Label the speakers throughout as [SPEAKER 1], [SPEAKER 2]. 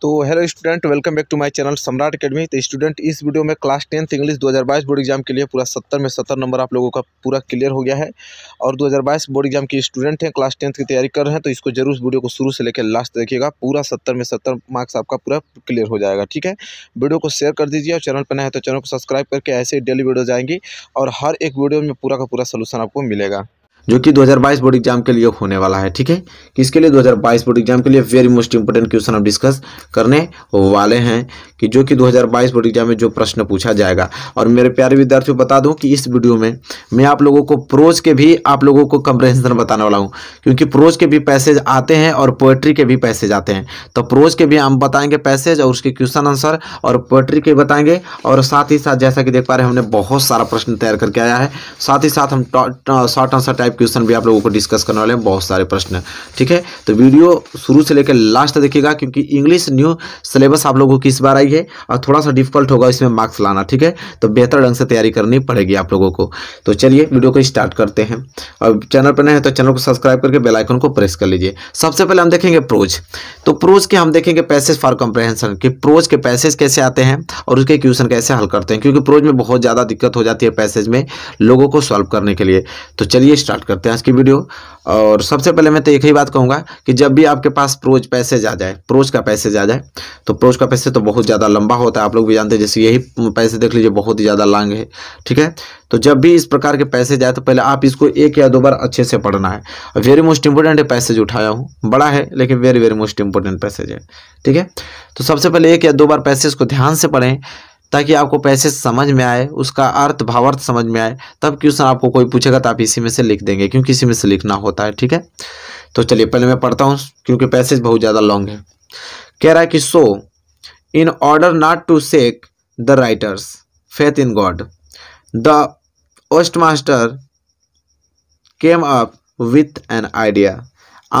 [SPEAKER 1] तो hello student welcome back to my channel Samrat Academy तो student इस वीडियो में class tenth English 2022 board exam के लिए पूरा सत्तर में सत्तर नंबर आप लोगों का पूरा क्लियर हो गया है और 2022 बोर्ड एग्जाम के स्टूडेंट हैं क्लास टेंथ की तैयारी कर रहे हैं तो इसको जरूर इस वीडियो को शुरू से लेकर लास्ट देखिएगा पूरा सत्तर में सत्तर मार्क्स आपका पूरा क्लियर हो जाएगा ठीक है वीडियो को शेयर कर दीजिए और चैनल पर नए तो चैनल को सब्सक्राइब करके ऐसे डेली वीडियो जाएंगी और हर एक वीडियो में पूरा का पूरा सोलूशन आपको मिलेगा जो कि 2022 बोर्ड एग्जाम के लिए होने वाला है ठीक है किसके लिए 2022 बोर्ड एग्जाम के लिए वेरी मोस्ट इंपोर्टेंट क्वेश्चन हम डिस्कस करने वाले हैं कि जो कि 2022 बोर्ड एग्जाम में जो प्रश्न पूछा जाएगा और मेरे प्यारे विद्यार्थियों बता दूं कि इस वीडियो में मैं आप लोगों को प्रोज के भी आप लोगों को कंप्रेंसन बताने वाला हूँ क्योंकि प्रोज के भी पैसेज आते हैं और पोएट्री के भी पैसेज आते हैं तो प्रोज के भी हम बताएंगे पैसेज और उसके क्वेश्चन आंसर और पोएट्री के बताएंगे और साथ ही साथ जैसा कि देख पा रहे हैं हमने बहुत सारा प्रश्न तैयार करके आया है साथ ही साथ हम शॉर्ट आंसर टाइप क्वेश्चन भी आप लोगों को डिस्कस करने वाले हैं बहुत सारे प्रश्न ठीक है तो वीडियो शुरू से लेकर लास्ट देखिएगा क्योंकि इंग्लिश न्यू सिलेबस आप लोगों की इस बार आई है और थोड़ा सा डिफिकल्ट होगा इसमें मार्क्स लाना ठीक है तो बेहतर ढंग से तैयारी करनी पड़ेगी आप लोगों को तो चलिए वीडियो को स्टार्ट करते हैं और चैनल पर नए हैं तो चैनल को सब्सक्राइब करके बेलाइकन को प्रेस कर लीजिए सबसे पहले हम देखेंगे प्रोज तो प्रोज के हम देखेंगे पैसेज फॉर कंप्रहेंसन कि प्रोज के पैसेज कैसे आते हैं और उसके क्वेश्चन कैसे हल करते हैं क्योंकि प्रोज में बहुत ज़्यादा दिक्कत हो जाती है पैसेज में लोगों को सॉल्व करने के लिए तो चलिए स्टार्ट करते हैं आज की वीडियो और सबसे पहले मैं तो एक ही बात कहूँगा कि जब भी आपके पास प्रोज पैसेज आ जाए प्रोज का पैसेज आ जाए तो प्रोज का पैसेज तो बहुत ज़्यादा लंबा होता है आप लोग भी जानते हैं जैसे यही पैसे देख लीजिए बहुत ही ज़्यादा लॉन्ग है ठीक है तो जब भी इस प्रकार के पैसे जाए तो पहले आप इसको एक या दो बार अच्छे से पढ़ना है वेरी मोस्ट इंपॉर्टेंट पैसेज उठाया हूँ बड़ा है लेकिन very very most important passage है ठीक है तो सबसे पहले एक या दो बार पैसेज को ध्यान से पढ़ें ताकि आपको पैसे समझ में आए उसका अर्थ भावार्थ समझ में आए तब क्वेश्चन आपको कोई पूछेगा तो आप इसी में से लिख देंगे क्योंकि इसी में से लिखना होता है ठीक है तो चलिए पहले मैं पढ़ता हूँ क्योंकि पैसेज बहुत ज़्यादा लॉन्ग है कह रहा है कि so in order not to shake the writer's faith in God the postmaster came up with an idea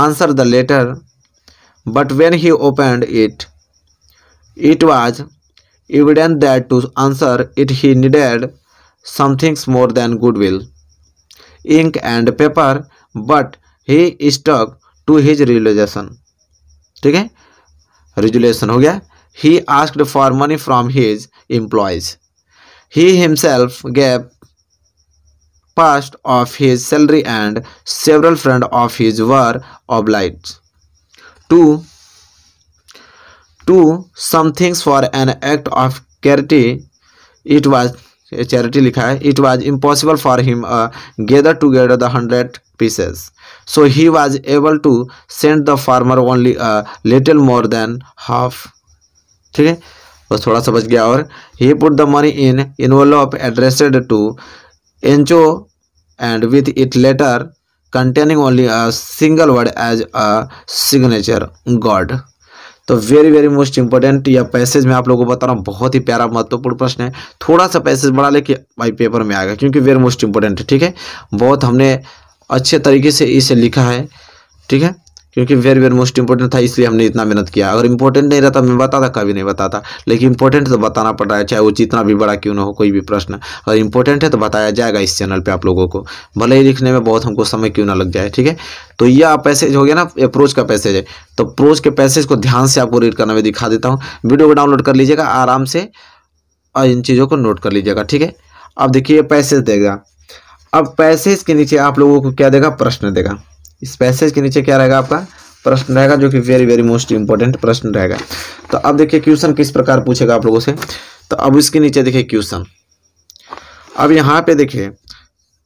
[SPEAKER 1] answer the letter but when he opened it it was evident that to answer it he needed something more than goodwill, ink and paper, but he stuck to his resolution. ठीक है resolution हो गया he asked for money from his employees. He himself gave part of his salary and several friends of his were obliged to to some things for an act of charity it was charity likha hai it was impossible for him to uh, gather together the 100 pieces so he was able to send the farmer only a uh, little more than half theek hai bas thoda sa he put the money in envelope addressed to encho and with it letter containing only a single word as a signature god तो very very most important यह passage में आप लोगों को बता रहा हूँ बहुत ही प्यारा महत्वपूर्ण प्रश्न है थोड़ा सा पैसेज बढ़ा लेके भाई पेपर में आएगा क्योंकि वेरी मोस्ट इंपॉर्टेंट है ठीक है बहुत हमने अच्छे तरीके से इसे लिखा है ठीक है क्योंकि वेरी वेरी मोस्ट इंपॉर्टेंट था इसलिए हमने इतना मेहनत किया अगर इंपॉर्टेंट नहीं रहता मैं बताता कभी नहीं बताता लेकिन इंपॉर्टेंट तो बताना पड़ रहा है चाहे वो जितना भी बड़ा क्यों ना हो कोई भी प्रश्न अगर इंपॉर्टेंट है तो बताया जाएगा इस चैनल पर आप लोगों को भले ही लिखने में बहुत हमको समय क्यों ना लग जाए ठीक है तो यह पैसेज हो गया ना अप्रोच का पैसेज है तो अप्रोच के पैसेज को ध्यान से आपको रीड करना मैं दिखा देता हूँ वीडियो को डाउनलोड कर लीजिएगा आराम से और इन चीज़ों को नोट कर लीजिएगा ठीक है अब देखिए पैसेज देगा अब पैसेज के नीचे आप लोगों को क्या देगा प्रश्न देगा इस पैसेज के नीचे क्या रहेगा आपका प्रश्न रहेगा जो कि वेरी वेरी मोस्ट इंपॉर्टेंट प्रश्न रहेगा तो अब देखिए क्वेश्चन किस प्रकार पूछेगा आप लोगों से तो अब इसके नीचे देखिए क्वेश्चन अब यहाँ पे देखिए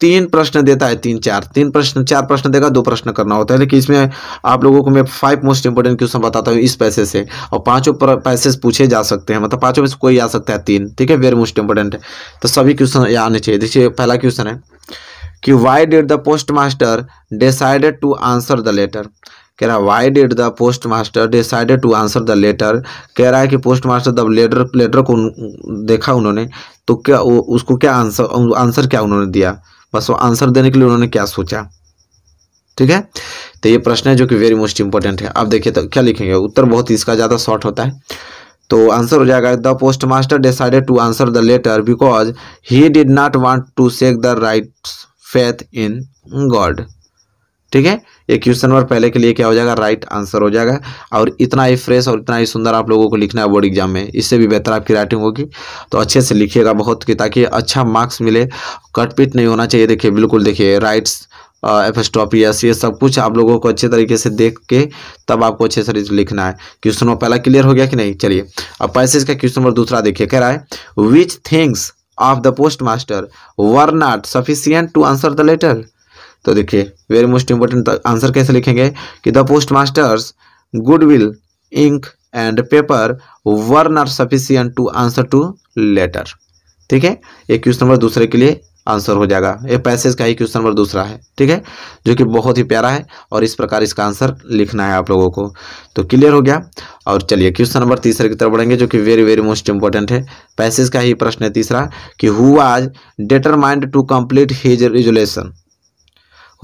[SPEAKER 1] तीन प्रश्न देता है तीन चार तीन प्रश्न चार प्रश्न देगा दो प्रश्न करना होता है लेकिन इसमें आप लोगों को मैं फाइव मोस्ट इंपोर्टेंट क्वेश्चन बताता हूँ इस पैसे से और पांचों पैसेज पूछे जा सकते हैं मतलब पांचों में से कोई आ सकता है तीन ठीक है वेरी मोस्ट इंपोर्टेंट है तो सभी क्वेश्चन आने चाहिए देखिए पहला क्वेश्चन है कि why did the postmaster decided to answer the letter कह रहा है why did the postmaster decided to answer the letter कह रहा है कि पोस्ट मास्टर जब लेटर लेटर को देखा उन्होंने तो क्या उसको क्या आंसर आंसर क्या उन्होंने दिया बस वो आंसर देने के लिए उन्होंने क्या सोचा ठीक है तो ये प्रश्न है जो कि वेरी मोस्ट इंपॉर्टेंट है अब देखिए तो क्या लिखेंगे उत्तर बहुत इसका ज़्यादा शॉर्ट होता है तो आंसर हो जाएगा the postmaster decided to answer the letter because he did not want to shake the writer's faith in God ठीक है ये क्वेश्चन नंबर पहले के लिए क्या हो जाएगा राइट आंसर हो जाएगा और इतना ही फ्रेश और इतना ही सुंदर आप लोगों को लिखना है बोर्ड एग्जाम में इससे भी बेहतर आपकी राइटिंग होगी तो अच्छे से लिखिएगा बहुत कि ताकि अच्छा मार्क्स मिले कटपिट नहीं होना चाहिए देखिए बिल्कुल देखिए राइट्स एफेस्टॉपियस uh, ये सब कुछ आप लोगों को अच्छे तरीके से देख के तब आपको अच्छे से लिखना है क्वेश्चन नंबर पहला क्लियर हो गया कि नहीं चलिए अब पैसेज का क्वेश्चन नंबर दूसरा देखिए कह रहा है which things of the postmaster were not sufficient to answer the letter तो देखिए वेरी मोस्ट इंपॉर्टेंट आंसर कैसे लिखेंगे कि the postmaster's goodwill ink and paper were not sufficient to answer to letter ठीक है एक question number दूसरे के लिए आंसर हो जाएगा ये पैसेज का ही क्वेश्चन नंबर दूसरा है ठीक है जो कि बहुत ही प्यारा है और इस प्रकार इसका आंसर लिखना है आप लोगों को तो क्लियर हो गया और चलिए क्वेश्चन नंबर तीसरे की तरफ बढ़ेंगे जो कि वेरी वेरी मोस्ट इंपॉर्टेंट है पैसेज का ही प्रश्न है तीसरा कि who was determined to complete his resolution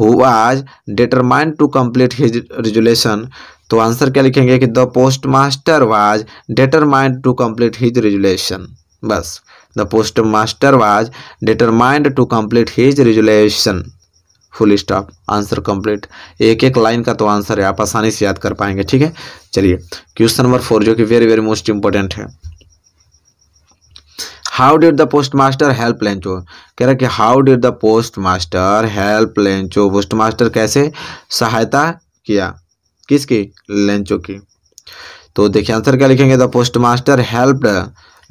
[SPEAKER 1] who was determined to complete his resolution तो आंसर क्या लिखेंगे कि the postmaster was determined to complete his resolution बस The postmaster was determined to complete his resolution. Full stop answer complete एक एक line का तो answer है आप आसानी से याद कर पाएंगे ठीक है चलिए क्वेश्चन नंबर फोर जो कि वेरी वेरी मोस्ट इंपॉर्टेंट है how did the postmaster help Lencho कह रहा कि how did the postmaster help Lencho postmaster कैसे सहायता किया किसकी लेंचो की तो देखिए आंसर क्या लिखेंगे the postmaster helped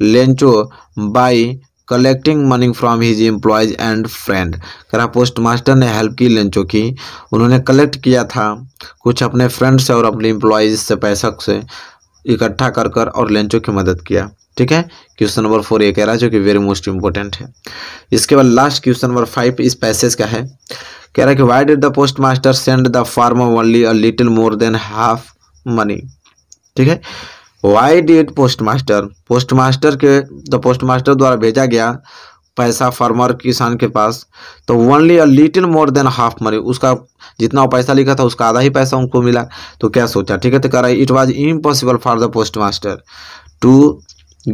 [SPEAKER 1] Lencho by collecting money from his employees and friend करा पोस्ट मास्टर ने हेल्प की लेंचो की उन्होंने कलेक्ट किया था कुछ अपने फ्रेंड से और अपने एम्प्लॉयज से पैसा से इकट्ठा कर कर और लेंचो की मदद किया ठीक है क्वेश्चन नंबर फोर ये कह रहा है जो कि वेरी मोस्ट इंपॉर्टेंट है इसके बाद लास्ट क्वेश्चन नंबर फाइव इस पैसेज का है कह रहा है कि why did the postmaster send the farmer only a little more than half money ठीक है वाई डिड पोस्टमास्टर पोस्टमास्टर के तो पोस्टमास्टर द्वारा भेजा गया पैसा फार्मर किसान के पास तो only a little more than half money उसका जितना पैसा लिखा था उसका आधा ही पैसा उनको मिला तो क्या सोचा ठीक है तो कह रहा है it was impossible for the postmaster to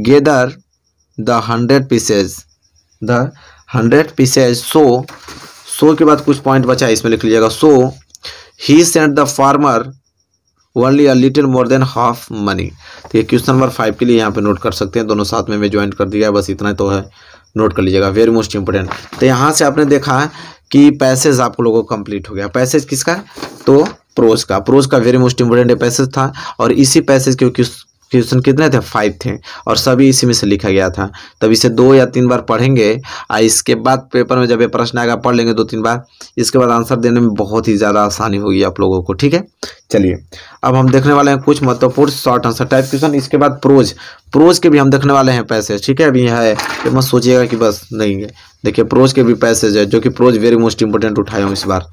[SPEAKER 1] gather the hundred pieces the hundred pieces so so के बाद कुछ पॉइंट बचा इसमें लिख लीजिएगा so he sent the farmer only a little more than half money तो ये क्वेश्चन नंबर फाइव के लिए यहाँ पे नोट कर सकते हैं दोनों साथ में मैं ज्वाइन कर दिया है बस इतना तो है नोट कर लीजिएगा वेरी मोस्ट इंपोर्टेंट तो यहाँ से आपने देखा है कि पैसेज आप लोगों को कंप्लीट हो गया पैसेज किसका तो प्रोज का प्रोज का वेरी मोस्ट इंपोर्टेंट पैसेज था और इसी पैसेज के क्वेश्चन कितने थे फाइव थे और सभी इसी में से लिखा गया था तब इसे दो या तीन बार पढ़ेंगे आ इसके बाद पेपर में जब ये प्रश्न आएगा पढ़ लेंगे दो तीन बार इसके बाद आंसर देने में बहुत ही ज़्यादा आसानी होगी आप लोगों को ठीक है चलिए अब हम देखने वाले हैं कुछ महत्वपूर्ण शॉर्ट आंसर टाइप क्वेश्चन इसके बाद प्रोज प्रोज के भी हम देखने वाले हैं पैसे ठीक है अभी है तो मत सोचिएगा कि बस नहीं है देखिए प्रोज के भी पैसेज है जो कि प्रोज वेरी मोस्ट इंपॉर्टेंट उठाए हूँ इस बार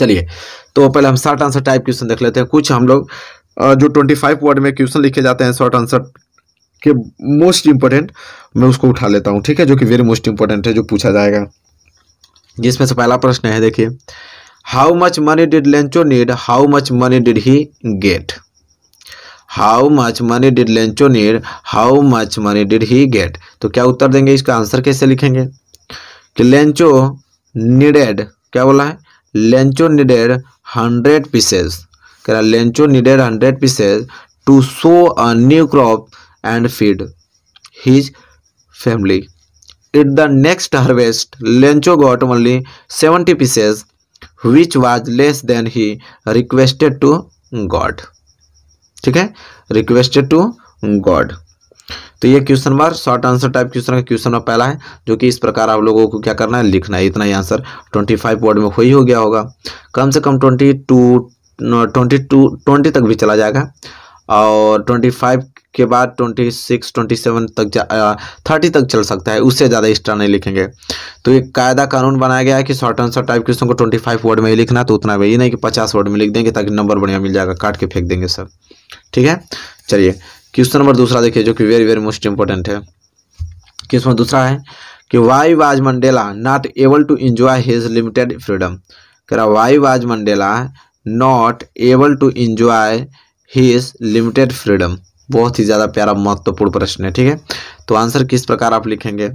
[SPEAKER 1] चलिए तो पहले हम शॉर्ट आंसर टाइप क्वेश्चन देख लेते हैं कुछ हम लोग जो ट्वेंटी फाइव वर्ड में क्वेश्चन लिखे जाते हैं शॉर्ट आंसर के मोस्ट इंपॉर्टेंट मैं उसको उठा लेता हूँ ठीक है जो कि वेरी मोस्ट इंपॉर्टेंट है जो पूछा जाएगा जिसमें से पहला प्रश्न है देखिए how much money did Lencho need how much money did he get how much money did Lencho need how much money did he get तो क्या उत्तर देंगे इसका आंसर कैसे लिखेंगे कि लेंचो नीडेड क्या बोला है लेंचो नीडेड हंड्रेड पीसेस करा Lencho needed hundred pieces to sow a new crop and feed his family it the next harvest Lencho got only seventy pieces which was less than he requested to God ठीक है requested to God तो ये question बार short answer type question का question number पहला है जो कि इस प्रकार आप लोगों को क्या करना है लिखना है इतना ही आंसर 25 फाइव वर्ड में हो ही हो गया होगा कम से कम 22 ट्वेंटी टू ट्वेंटी तक भी चला जाएगा और ट्वेंटी फाइव के बाद ट्वेंटी सिक्स ट्वेंटी सेवन तक थर्टी तक चल सकता है उससे ज़्यादा एक्स्ट्रा नहीं लिखेंगे तो एक कायदा कानून बनाया गया है कि शॉर्ट आंसर टाइप क्वेश्चन को ट्वेंटी फाइव वर्ड में ही लिखना तो उतना भी ये नहीं कि पचास वर्ड में लिख देंगे ताकि नंबर बढ़िया मिल जाएगा काट के फेंक देंगे सर ठीक है चलिए क्वेश्चन नंबर दूसरा देखिए जो कि वेरी वेरी मोस्ट इंपॉर्टेंट है क्वेश्चन दूसरा है कि why was Mandela not able to enjoy his limited freedom कह रहा why was Mandela not able to enjoy his limited freedom बहुत ही ज़्यादा प्यारा महत्वपूर्ण प्रश्न है ठीक है तो आंसर किस प्रकार आप लिखेंगे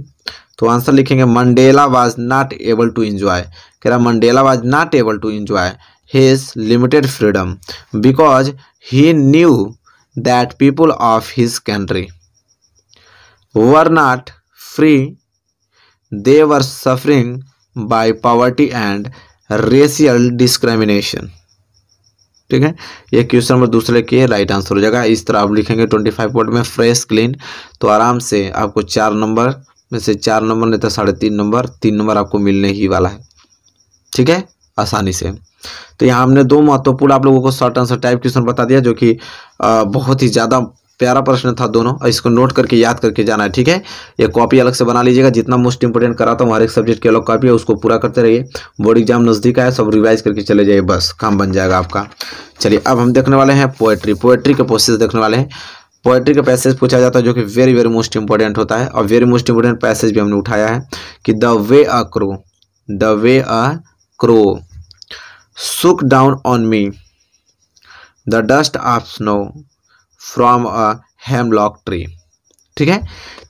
[SPEAKER 1] तो आंसर लिखेंगे Mandela was not able to enjoy कह रहा Mandela was not able to enjoy his limited freedom because he knew that people of his country were not free they were suffering by poverty and racial discrimination ठीक है ये question number दूसरे के right answer हो जाएगा इस तरह आप लिखेंगे ट्वेंटी फाइव वर्ड में फ्रेश क्लीन तो आराम से आपको चार नंबर में से चार नंबर नहीं तो साढ़े तीन नंबर तीन नंबर आपको मिलने ही वाला है ठीक है आसानी से तो यहाँ हमने दो महत्वपूर्ण आप लोगों को शॉर्ट आंसर टाइप क्वेश्चन बता दिया जो कि बहुत ही ज़्यादा प्यारा प्रश्न था दोनों और इसको नोट करके याद करके जाना है ठीक है ये कॉपी अलग से बना लीजिएगा जितना मोस्ट इंपोर्टेंट कराता हूँ हर एक सब्जेक्ट की अलग कॉपी है उसको पूरा करते रहिए बोर्ड एग्जाम नज़दीक आया सब रिवाइज करके चले जाइए बस काम बन जाएगा आपका चलिए अब हम देखने वाले हैं पोएट्री पोएट्री के प्रोसेस देखने वाले हैं पोएट्री का पैसेज पूछा जाता है जो कि वेरी वेरी मोस्ट इंपॉर्टेंट होता है और वेरी मोस्ट इंपॉर्टेंट पैसेज भी हमने उठाया है कि the way a crow the way a crow shook down on me the dust of snow from a hemlock tree ठीक है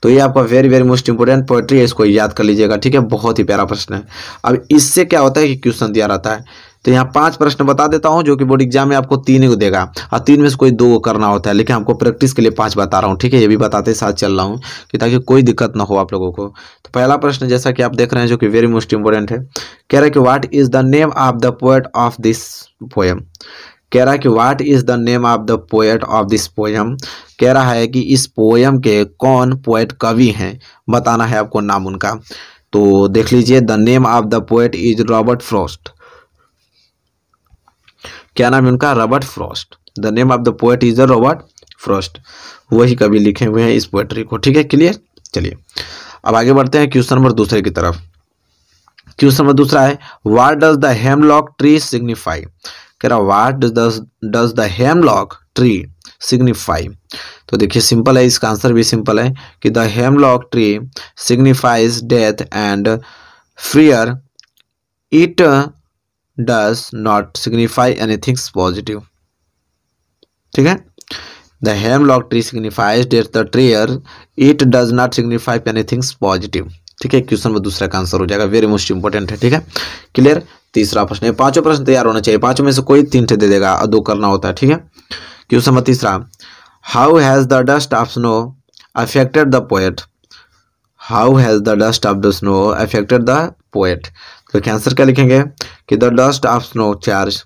[SPEAKER 1] तो ये आपका very very most important poetry है इसको याद कर लीजिएगा ठीक है बहुत ही प्यारा प्रश्न है अब इससे क्या होता है कि क्वेश्चन दिया रहता है तो यहाँ पांच प्रश्न बता देता हूँ जो कि बोर्ड एग्जाम में आपको तीन ही देगा और तीन में से कोई दो को करना होता है लेकिन आपको प्रैक्टिस के लिए पांच बता रहा हूँ ठीक है ये भी बताते साथ चल रहा हूँ कि ताकि कोई दिक्कत ना हो आप लोगों को तो पहला प्रश्न जैसा कि आप देख रहे हैं जो कि वेरी मोस्ट इंपॉर्टेंट है कह रहे हैं कि what is the name of the poet of this poem कह रहा है कि what is the name of the poet of this poem कह रहा है कि इस पोयम के कौन पोएट कवि हैं बताना है आपको नाम उनका तो देख लीजिए the name of the poet is Robert Frost क्या नाम है उनका Robert Frost the name of the poet is the Robert Frost वही कवि लिखे हुए हैं इस पोएट्री को ठीक है क्लियर चलिए अब आगे बढ़ते हैं क्वेश्चन नंबर दूसरे की तरफ क्वेश्चन नंबर दूसरा है what does the hemlock tree signify कह रहा what does does the hemlock tree signify तो देखिए सिंपल है इसका आंसर भी सिंपल है कि the hemlock tree signifies death and fear it does not signify anything positive ठीक है the hemlock tree signifies death the fear it does not signify anything positive ठीक है क्वेश्चन में दूसरा का आंसर हो जाएगा वेरी मोस्ट इंपॉर्टेंट है ठीक है क्लियर तीसरा प्रश्न है पांचों प्रश्न तैयार होना चाहिए पांचों में से कोई तीन दे देगा और दो करना होता है ठीक है क्यों समझ तीसरा how has the dust of snow affected the poet how has the dust of the snow affected the poet तो आंसर क्या लिखेंगे कि the dust of snow charge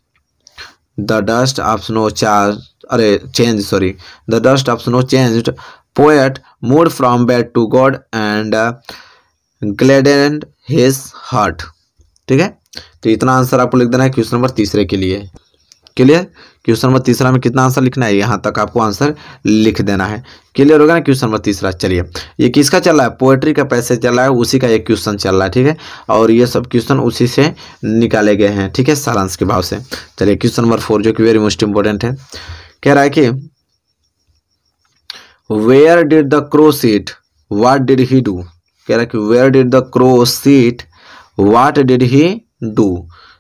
[SPEAKER 1] the dust of snow charge अरे change sorry the dust of snow change poet mood from bad to God and gladdened his heart ठीक है तो इतना answer आपको लिख देना है क्वेश्चन नंबर तीसरे के लिए क्लियर क्वेश्चन नंबर तीसरा में कितना आंसर लिखना है यहाँ तक आपको आंसर लिख देना है क्लियर होगा ना क्वेश्चन नंबर तीसरा चलिए ये किसका चल रहा है पोएट्री का पैसे चल रहा है उसी का एक क्वेश्चन चल रहा है ठीक है और ये सब क्वेश्चन उसी से निकाले गए हैं ठीक है सारांश के भाव से चलिए क्वेश्चन नंबर फोर जो कि वेरी मोस्ट इंपॉर्टेंट है कह रहा है कि where did the crow sit what did he do कह रहा है कि where did the crow sit what did he do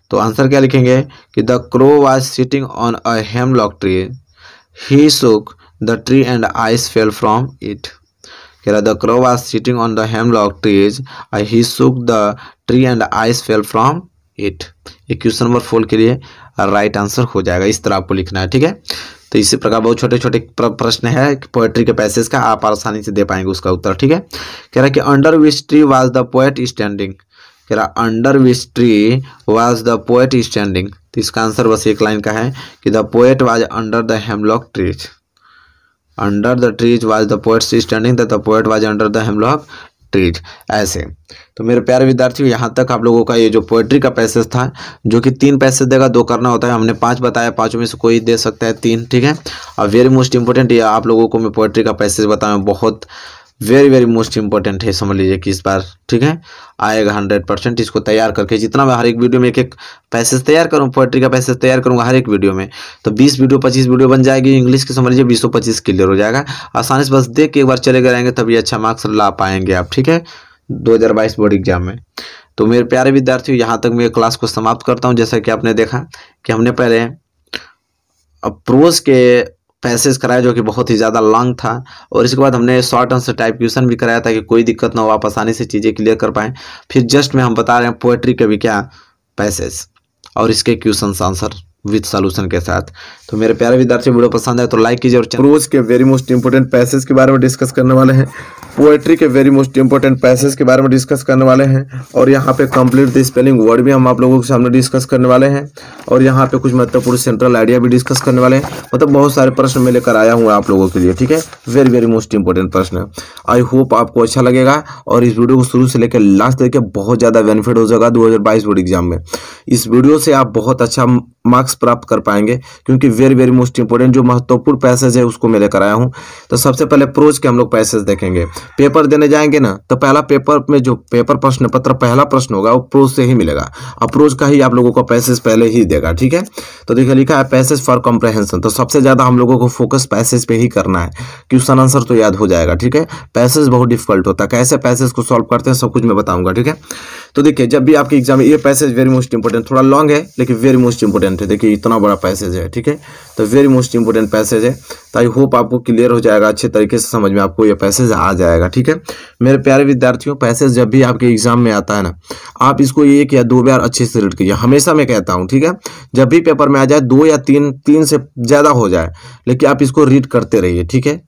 [SPEAKER 1] तो आंसर क्या लिखेंगे कि the crow was sitting on a hemlock tree he shook the tree and ice fell from it कह रहा the crow was sitting on the hemlock trees I he shook the tree and ice fell from it ये question number four के लिए right answer हो जाएगा इस तरह आपको लिखना है ठीक है तो इसी प्रकार बहुत छोटे छोटे प्रश्न है पोएट्री के पैसेज का आप आसानी से दे पाएंगे उसका उत्तर ठीक है कह रहा है कि under which tree was the poet standing कह रहा under which tree was the poet standing तो इसका आंसर बस एक लाइन का है कि the poet was under the hemlock trees under the trees was the poet standing तो the poet was under the hemlock trees ऐसे तो मेरे प्यारे विद्यार्थियों यहाँ तक आप लोगों का ये जो पोएट्री का पैसेज था जो कि तीन पैसेज देगा दो करना होता है हमने पांच बताया पांचों में से कोई दे सकता है तीन ठीक है और वेरी मोस्ट इंपॉर्टेंट ये आप लोगों को मैं पोएट्री का पैसेज बताया बहुत वेरी वेरी मोस्ट इंपॉर्टेंट है समझ लीजिए कि इस बार ठीक है आएगा हंड्रेड परसेंट इसको तैयार करके जितना मैं हर एक वीडियो में एक एक पैसेज तैयार करूँ पोएट्री का पैसेज तैयार करूँगा हर एक वीडियो में तो बीस वीडियो पच्चीस वीडियो बन जाएगी इंग्लिश की समझ लीजिए बीस पच्चीस क्लियर हो जाएगा आसानी से बस देख के एक बार चले गएंगे तभी अच्छा मार्क्स ला पाएंगे आप ठीक है दो बोर्ड एग्जाम में तो मेरे प्यारे विद्यार्थियों यहाँ तक मैं क्लास को समाप्त करता हूँ जैसा कि आपने देखा कि हमने पहले प्रोज के पैसेज कराया जो कि बहुत ही ज़्यादा लॉन्ग था और इसके बाद हमने शॉर्ट आंसर टाइप क्वेश्चन भी कराया था कि कोई दिक्कत ना हो आप आसानी से चीज़ें क्लियर कर पाएँ फिर जस्ट में हम बता रहे हैं पोएट्री के भी क्या पैसेज और इसके क्वेश्चन आंसर विथ सॉल्यूशन के साथ तो मेरे प्यारे विद्यार्थी वीडियो पसंद है तो लाइक कीजिए और रोज के वेरी मोस्ट इंपॉर्टेंट पैसेज के बारे में डिस्कस करने वाले हैं पोएट्री के वेरी मोस्ट इंपॉर्टेंट पैसेज के बारे में डिस्कस करने वाले हैं और यहाँ पे कंप्लीट द स्पेलिंग वर्ड भी हम आप लोगों के सामने डिस्कस करने वाले हैं और यहाँ पे कुछ महत्वपूर्ण सेंट्रल आइडिया भी डिस्कस करने वाले हैं मतलब बहुत सारे प्रश्न मैं लेकर आया हूँ आप लोगों के लिए ठीक है वेरी वेरी मोस्ट इंपॉर्टेंट प्रश्न आई होप आपको अच्छा लगेगा और इस वीडियो को शुरू से लेकर लास्ट देखिए बहुत ज़्यादा बेनिफिट हो जाएगा दो बोर्ड एग्जाम में इस वीडियो से आप बहुत अच्छा मार्क्स प्राप्त कर पाएंगे क्योंकि वेरी वेरी मोस्ट इंपॉर्टेंट जो महत्वपूर्ण पैसेज है उसको मैं लेकर आया हूँ तो सबसे पहले प्रोज के हम लोग पैसेज देखेंगे पेपर देने जाएंगे ना तो पहला पेपर में जो पेपर प्रश्न पत्र पहला प्रश्न होगा वो प्रोज से ही मिलेगा अप्रोच का ही आप लोगों को पैसेज पहले ही देगा ठीक है तो देखिए लिखा है पैसेज फॉर कॉम्प्रहेंसन तो सबसे ज़्यादा हम लोगों को फोकस पैसेज पे ही करना है क्वेश्चन आंसर तो याद हो जाएगा ठीक है पैसेज बहुत डिफिकल्ट होता है कैसे पैसेज को सॉल्व करते हैं सब कुछ मैं बताऊंगा ठीक है तो देखिए जब भी आपके एग्जाम में ये पैसेज वेरी मोस्ट इंपॉर्टेंट थोड़ा लॉन्ग है लेकिन वेरी मोस्ट इंपॉर्टेंट है देखिए इतना बड़ा पैसेज है ठीक है तो वेरी मोस्ट इंपॉर्टेंट पैसेज है तो आई होप आपको क्लियर हो जाएगा अच्छे तरीके से समझ में आपको ये पैसेज आ जाएगा ठीक है मेरे प्यारे विद्यार्थियों पैसेज जब भी आपके एग्जाम में आता है ना आप इसको एक या दो बार अच्छे से रीड कीजिए हमेशा मैं कहता हूँ ठीक है जब भी पेपर में आ जाए दो या तीन तीन से ज़्यादा हो जाए लेकिन आप इसको रीड करते रहिए ठीक है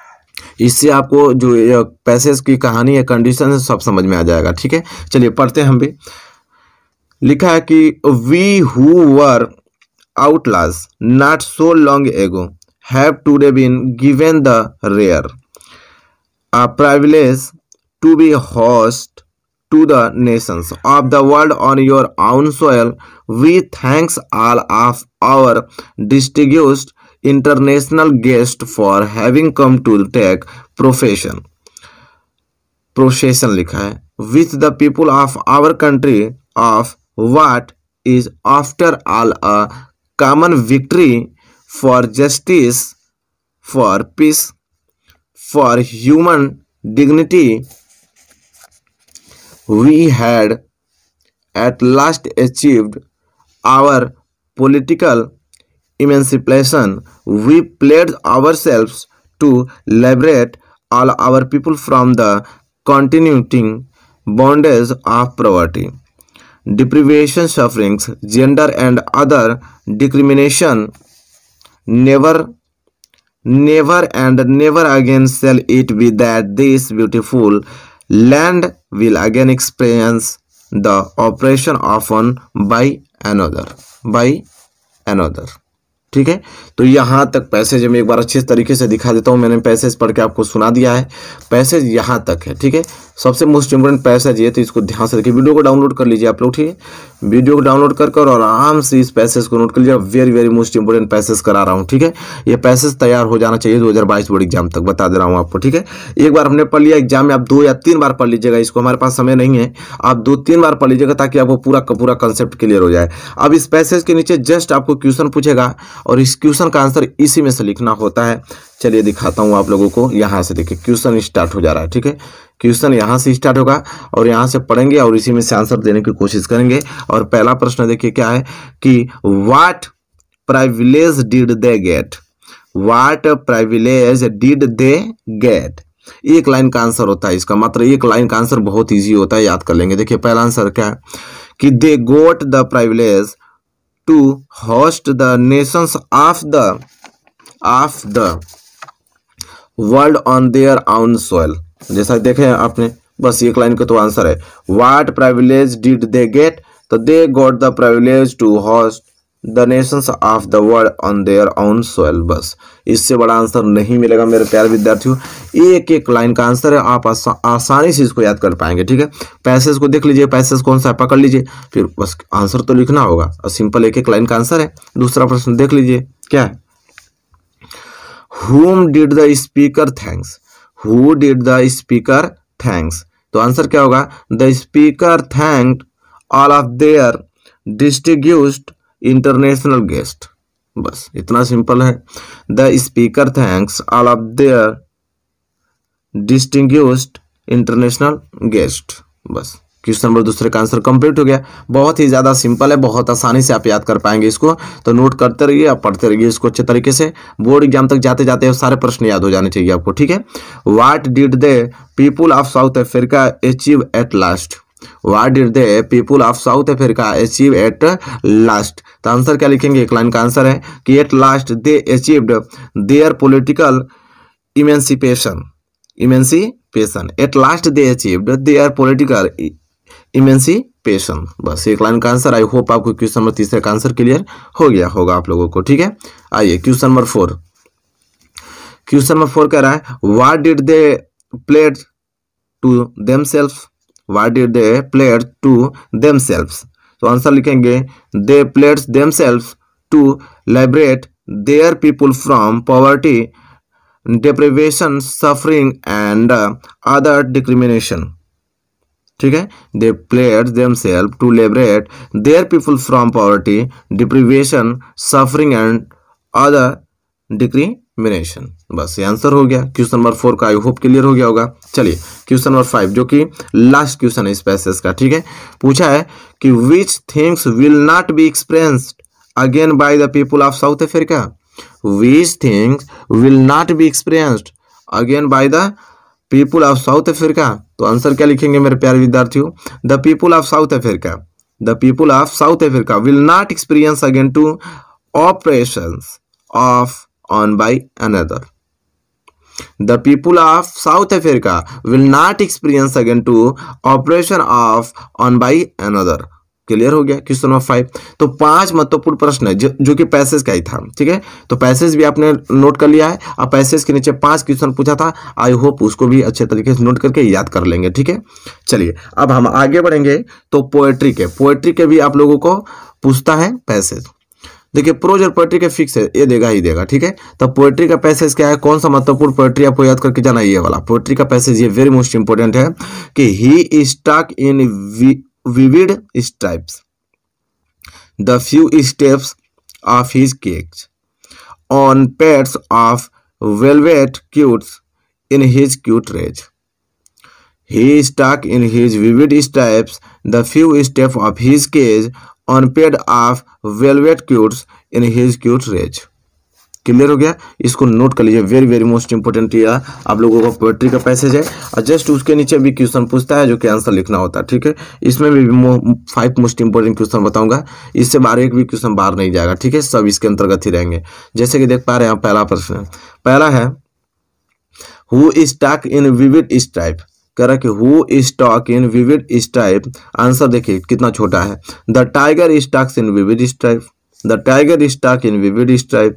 [SPEAKER 1] इससे आपको जो पैसेज की कहानी या कंडीशन है सब समझ में आ जाएगा ठीक है चलिए पढ़ते हैं हम भी लिखा है कि we who were outlaws not so long ago have today been given the rare a privilege to be host to the nations of the world on your own soil we thanks all of our distinguished international guest for having come to take profession Profession लिखा है with the people of our country of what is after all a common victory for justice for peace for human dignity we had at last achieved our political emancipation, we pledged ourselves to liberate all our people from the continuing bondage of poverty, deprivation, sufferings, gender and other discrimination. Never, never and never again shall it be that this beautiful land will again experience the oppression often by another by another ठीक है तो यहाँ तक passage मैं एक बार अच्छे तरीके से दिखा देता हूँ मैंने पैसेज पढ़ के आपको सुना दिया है पैसेज यहाँ तक है ठीक है सबसे मोस्ट इंपोर्टेंट पैसेज ये तो इसको ध्यान से रखिए वीडियो को डाउनलोड कर लीजिए आप लोग ठीक है वीडियो को डाउनलोड कर और आराम से इस पैसेज को नोट कर लीजिए very very most important passage करा रहा हूँ ठीक है ये पैसेज तैयार हो जाना चाहिए दो बोर्ड एग्जाम तक बता दे रहा हूँ आपको ठीक है एक बार हमने पढ़ लिया एग्जाम में आप दो या तीन बार पढ़ लीजिएगा इसको हमारे पास समय नहीं है आप दो तीन बार पढ़ लीजिएगा ताकि आपको पूरा पूरा कंसेप्ट क्लियर हो जाए अब इस पैसेज के नीचे जस्ट आपको क्वेश्चन पूछेगा और इस क्वेश्चन का आंसर इसी में से लिखना होता है चलिए दिखाता हूँ आप लोगों को यहाँ से देखिए क्वेश्चन स्टार्ट हो जा रहा है ठीक है क्वेश्चन यहाँ से स्टार्ट होगा और यहाँ से पढ़ेंगे और इसी में से आंसर देने की कोशिश करेंगे और पहला प्रश्न देखिए क्या है कि what privilege did they get what privilege did they get एक लाइन का आंसर होता है इसका मात्र एक लाइन का आंसर बहुत इजी होता है याद कर लेंगे देखिए पहला आंसर क्या है कि they got the privilege to host the nations of the of the world on their own soil जैसा देखे आपने बस एक लाइन का तो आंसर है वाट प्राइविलेज डिड दे गेट तो they got the privilege to host the nations of the world on their own soil बस इससे बड़ा आंसर नहीं मिलेगा मेरे प्यारे विद्यार्थियों एक एक लाइन का आंसर है आप आसा, आसानी से इसको याद कर पाएंगे ठीक है पैसेज को देख लीजिए पैसेज कौन सा पकड़ लीजिए फिर बस आंसर तो लिखना होगा और सिंपल एक एक लाइन का आंसर है दूसरा प्रश्न देख लीजिए क्या है whom did the speaker thanks who did the speaker thanks तो आंसर क्या होगा the speaker thank all of their distinguished international guest बस इतना सिंपल है the speaker thanks all of their distinguished international guest बस क्वेश्चन नंबर दूसरे का answer complete हो गया बहुत ही ज़्यादा सिंपल है बहुत आसानी से आप याद कर पाएंगे इसको तो नोट करते रहिए आप पढ़ते रहिए इसको अच्छे तरीके से बोर्ड एग्जाम तक जाते जाते सारे प्रश्न याद हो जाने चाहिए आपको ठीक है what did the people of South Africa achieve at last what did they people of South Africa achieve at last तो आंसर क्या लिखेंगे एक लाइन का आंसर है कि at last they achieved their political emancipation emancipation at last they achieved their political emancipation बस एक line का आंसर आई होप आपको क्वेश्चन नंबर तीसरे का आंसर क्लियर हो गया होगा आप लोगों को ठीक है आइए question number four question number four कह रहा है what did they pledge to them self What did they pledge to themselves so answer likhenge they pledged themselves to liberate their people from poverty deprivation suffering and uh, other discrimination ठीक है they pledged them self to liberate their people from poverty deprivation suffering and other discrimination बस ये answer हो गया question number four का I hope clear हो गया होगा चलिए क्वेश्चन नंबर फाइव जो कि लास्ट क्वेश्चन है इस पैसेज का ठीक है पूछा है कि which things will not be experienced again by the people of South Africa which things will not be experienced again by the people of South Africa तो आंसर क्या लिखेंगे मेरे प्यारे विद्यार्थियों the people of South Africa the people of South Africa will not experience again to oppression of on by another. The people of South Africa will not experience again to operation of on by another. Clear हो गया question number five तो पांच महत्वपूर्ण प्रश्न है जो, जो कि पैसेज का ही था ठीक है तो पैसेज भी आपने नोट कर लिया है अब पैसेज के नीचे पांच क्वेश्चन पूछा था आई होप उसको भी अच्छे तरीके से नोट करके याद कर लेंगे ठीक है चलिए अब हम आगे बढ़ेंगे तो पोएट्री के पोएट्री के भी आप लोगों को पूछता है पैसेज देखिए प्रोज और पोएट्री के फिक्स है ये देगा ही देगा ठीक है तो पोएट्री का पैसेज क्या है कौन सा महत्वपूर्ण पोएट्री आपको याद करके जाना ये वाला पोएट्री का पैसेज ये वेरी मोस्ट इंपॉर्टेंट है कि he stalks in vivid stripes the few steps of his cage on pads of velvet quiet in his quiet rage he is in his vivid vivid the few step of his cage on pads of velvet quiet in his quiet rage clear हो गया इसको note कर लीजिए very very most important यह आप लोगों का poetry का पैसेज है और जस्ट उसके नीचे भी क्वेश्चन पूछता है जो कि आंसर लिखना होता है ठीक है इसमें भी फाइव मोस्ट इंपॉर्टेंट क्वेश्चन बताऊंगा इससे बाहर एक भी क्वेश्चन बाहर नहीं जाएगा ठीक है सब इसके अंतर्गत ही रहेंगे जैसे कि देख पा रहे हैं पहला प्रश्न पहला है who is stalk in vivid stripe कह रहा है कि who is stalk in vivid stripe answer देखिए कितना छोटा है the tiger is stalks in vivid stripe the tiger is stalk in vivid stripe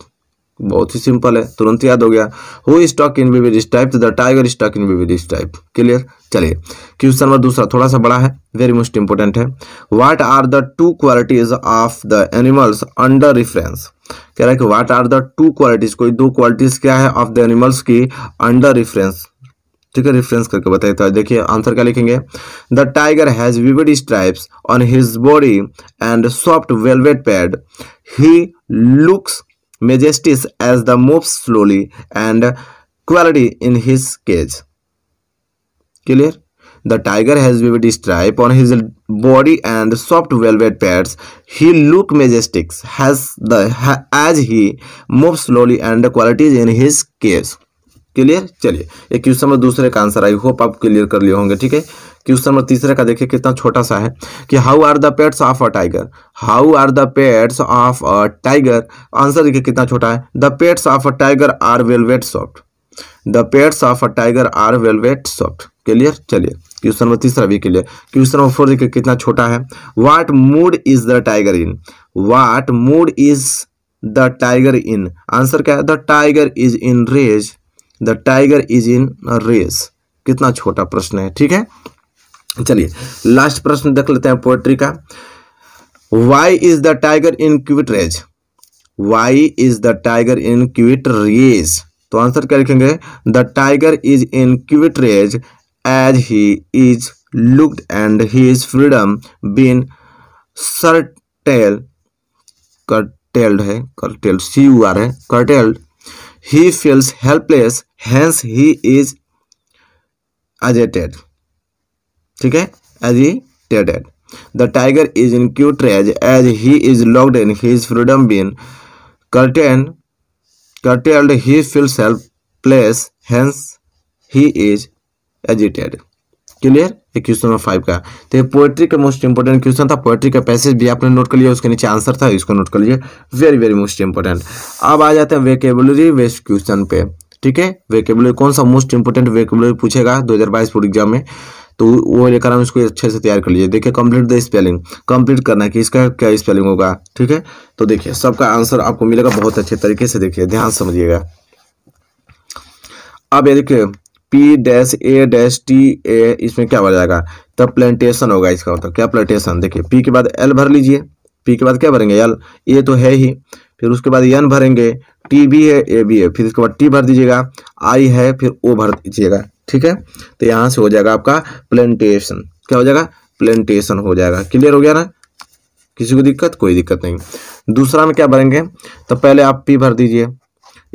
[SPEAKER 1] बहुत ही सिंपल है तुरंत याद हो गया who is stalk in vivid stripe the tiger is stalk in vivid stripe clear चलिए क्वेश्चन नंबर दूसरा थोड़ा सा बड़ा है वेरी मोस्ट इंपोर्टेंट है what are the two qualities of the animals under reference कह रहा है कि what are the two qualities कोई दो क्वालिटीज क्या है ऑफ द एनिमल्स की अंडर रिफरेंस ठीक है रिफरेंस करके बताइए तो देखिए आंसर क्या लिखेंगे the tiger has vivid stripes on his body and soft velvet pad he looks majestic as the move slowly and quality in his cage clear the tiger has vivid stripe on his body and soft velvet pads he look majestic has the as he move slowly and qualities in his cage clear चलिए एक question number दूसरे का answer I hope आप clear कर लिए होंगे ठीक है क्वेश्चन नंबर तीसरे का देखिए कितना छोटा सा है कि how are the pads of a tiger how are the pads of a tiger answer देखिए कितना छोटा है the pads of a tiger are velvet soft the pads of a tiger are velvet soft clear चलिए question number तीसरा भी clear question number four देखिए कितना छोटा है what mood is the tiger in what mood is the tiger in answer क्या है the tiger is in rage the tiger is in rage कितना छोटा प्रश्न है ठीक है चलिए लास्ट प्रश्न देख लेते हैं पोएट्री का why is the tiger in quiet rage why is the tiger in quiet rage तो आंसर क्या लिखेंगे the tiger is in quiet rage as he is locked and he is freedom been curtailed है curtailed C you are है करटेल्ड He feels helpless, hence he is agitated. ठीक है agitated. The tiger is in acute rage as he is locked in his freedom bin. Curtained, curtailed, he feels helpless, hence he is agitated. Clear question number five का तो ये poetry का most important question था poetry का passage भी आपने note कर लिया उसके नीचे आंसर था इसको नोट कर लीजिए वेरी वेरी मोस्ट इंपोर्टेंट अब आ जाते हैं वेकेबुलरी वेस्ट क्वेश्चन पे ठीक है वेकेबुलरी कौन सा मोस्ट इंपोर्टेंट वेकेबुलरी पूछेगा दो हज़ार बाईस बोर्ड एग्जाम में तो वो लेकर हम इसको अच्छे से तैयार कर लीजिए देखिए कंप्लीट द स्पेलिंग कंप्लीट करना है कि इसका क्या स्पेलिंग होगा ठीक है तो देखिए सबका आंसर आपको मिलेगा बहुत अच्छे तरीके से देखिए ध्यान समझिएगा अब ये देखिए P dash A dash T A इसमें क्या भर जाएगा तब प्लेंटेशन होगा इसका मतलब क्या प्लेंटेशन देखिए पी के बाद एल भर लीजिए पी के बाद क्या भरेंगे एल ए तो है ही फिर उसके बाद एन भरेंगे टी भी है ए भी है फिर इसके बाद टी भर दीजिएगा आई है फिर ओ भर दीजिएगा ठीक है तो यहाँ से हो जाएगा आपका प्लेंटेशन क्या हो जाएगा प्लेंटेशन हो जाएगा क्लियर हो गया ना किसी को दिक्कत कोई दिक्कत नहीं दूसरा में क्या भरेंगे तो पहले आप पी भर दीजिए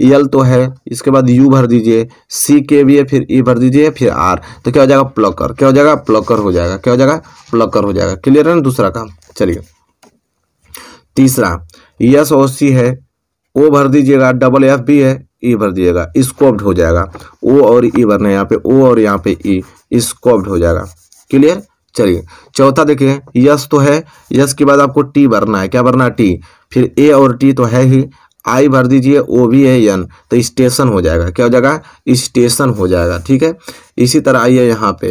[SPEAKER 1] एल तो है इसके बाद यू भर दीजिए सी के भी है फिर ई भर दीजिए फिर आर तो क्या हो जाएगा प्लकर क्या हो जाएगा प्लकर हो जाएगा क्या हो जाएगा प्लकर हो जाएगा क्लियर है ना दूसरा काम चलिए तीसरा यस ओ सी है ओ भर दीजिएगा डबल एफ भी है ई भर दीजिएगा स्कोप्ड हो जाएगा ओ और ई भरना है यहाँ पे ओ और यहाँ पे ई स्कोप्ड हो जाएगा क्लियर चलिए चौथा देखिए यस तो है यस के बाद आपको टी भरना है क्या भरना टी फिर ए और टी तो है ही आई भर दीजिए ओ भी है यन तो स्टेशन हो जाएगा क्या हो जाएगा स्टेशन हो जाएगा ठीक है इसी तरह आइए यहाँ पे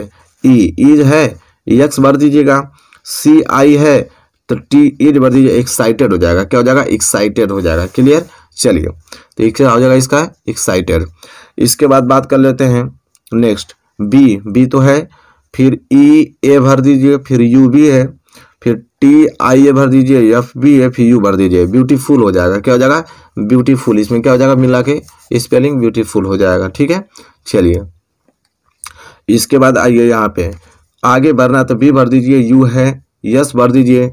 [SPEAKER 1] ई e, इज e है यक्स भर दीजिएगा सी आई है तो टी इज e भर दीजिए एक्साइटेड हो जाएगा क्या हो जाएगा एक्साइटेड हो जाएगा क्लियर चलिए तो एक हो जाएगा इसका एक्साइटेड इसके बाद बात कर लेते हैं नेक्स्ट बी बी तो है फिर ई ए भर दीजिए फिर यू भी है फिर टी आई ए भर दीजिए एफ बी एफ यू भर दीजिए ब्यूटीफुल हो जाएगा क्या हो जाएगा ब्यूटीफुल इसमें क्या हो जाएगा मिला के स्पेलिंग ब्यूटीफुल हो जाएगा ठीक है चलिए इसके बाद आइए यहाँ पे आगे भरना तो बी भर दीजिए यू है यस भर दीजिए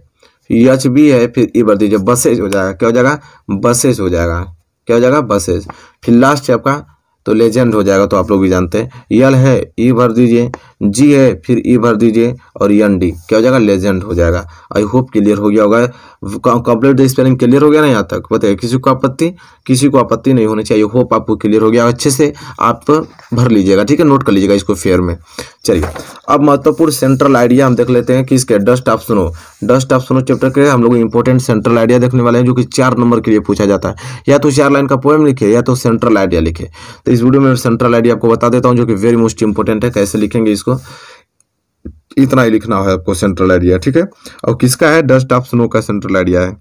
[SPEAKER 1] यच बी है फिर ई भर दीजिए बसेज हो जाएगा क्या हो जाएगा बसेज हो जाएगा क्या हो जाएगा बसेज फिर लास्ट है आपका तो लेजेंड हो जाएगा तो आप लोग भी जानते हैं यल है ई e भर दीजिए जी है फिर ई भर दीजिए और एन डी क्या हो जाएगा लेजेंड हो जाएगा आई होप क्लियर हो गया होगा कंप्लीट द स्पेलिंग क्लियर हो गया ना यहाँ तक बताइए किसी को आपत्ति किसी को आपत्ति नहीं होनी चाहिए होप आपको क्लियर हो गया अच्छे से आप भर लीजिएगा ठीक है नोट कर लीजिएगा इसको फेयर में चलिए अब महत्वपूर्ण सेंट्रल आइडिया हम देख लेते हैं कि इसके dust of snow dust of snow chapter के हम लोग इंपॉर्टेंट सेंट्रल आइडिया देखने वाले हैं जो कि चार नंबर के लिए पूछा जाता है या तो चार लाइन का पोएम लिखे या तो सेंट्रल आइडिया लिखे तो इस वीडियो में सेंट्रल आइडिया आपको बता देता हूँ जो कि वेरी मोस्ट इंपॉर्टेंट है कैसे लिखेंगे इसको आपको तो इतना ही लिखना है आपको सेंट्रल एरिया ठीक है और किसका है डस्ट ऑफ स्नो का सेंट्रल एरिया है